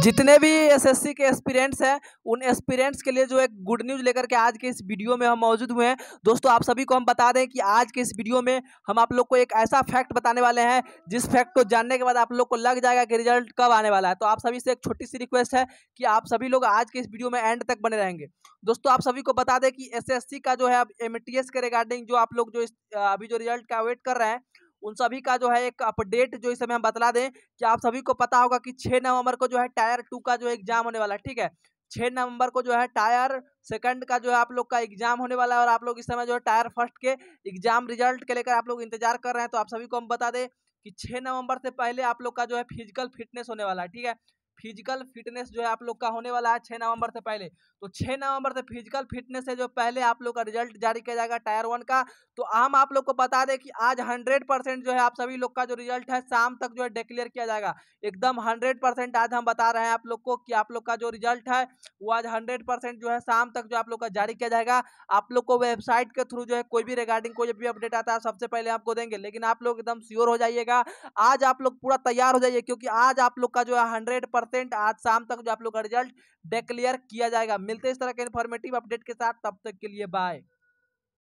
जितने भी एसएससी के एस्पिरेंट्स हैं उन एस्पिरेंट्स के लिए जो एक गुड न्यूज़ लेकर के आज के इस वीडियो में हम मौजूद हुए हैं दोस्तों आप सभी को हम बता दें कि आज के इस वीडियो में हम आप लोग को एक ऐसा फैक्ट बताने वाले हैं जिस फैक्ट को जानने के बाद आप लोग को लग जाएगा कि रिजल्ट कब आने वाला है तो आप सभी से एक छोटी सी रिक्वेस्ट है कि आप सभी लोग आज के इस वीडियो में एंड तक बने रहेंगे दोस्तों आप सभी को बता दें कि एस का जो है अब एम के रिगार्डिंग जो आप लोग जो अभी जो रिजल्ट का वेट कर रहे हैं उन सभी का जो है एक अपडेट जो इस समय हम बतला दें कि आप सभी को पता होगा कि छह नवंबर को जो है टायर टू का जो एग्जाम होने वाला है ठीक है छह नवंबर को जो है टायर सेकंड का जो है आप लोग का एग्जाम होने वाला है और आप लोग इस समय जो है टायर फर्स्ट के एग्जाम रिजल्ट के लेकर आप लोग इंतजार कर रहे हैं तो आप सभी को हम बता दें कि छः नवंबर से पहले आप लोग का जो है फिजिकल फिटनेस होने वाला है ठीक है फिजिकल फिटनेस जो है आप लोग का होने वाला है छः नवंबर से पहले तो छः नवंबर से फिजिकल फिटनेस से जो पहले आप लोग का रिजल्ट जारी किया जाएगा टायर वन का तो हम आप लोग को बता दें कि आज हंड्रेड परसेंट जो है आप सभी लोग का जो रिजल्ट है शाम तक जो है डिक्लेयर किया जाएगा एकदम हंड्रेड परसेंट आज हम बता रहे हैं आप लोग को कि आप लोग का जो रिजल्ट है वो आज हंड्रेड परसेंट जो है शाम तक जो आप लोग का जारी किया जाएगा आप लोग को वेबसाइट के थ्रू जो है कोई भी रिगार्डिंग कोई भी अपडेट आता है सबसे पहले आपको देंगे लेकिन आप लोग एकदम श्योर हो जाइएगा आज आप लोग पूरा तैयार हो जाइए क्योंकि आज आप लोग का जो है हंड्रेड परसेंट आज शाम तक जो आप लोग का रिजल्ट डिक्लेयर किया जाएगा मिलते हैं इस तरह के इन्फॉर्मेटिव अपडेट के साथ तब तक के लिए बाय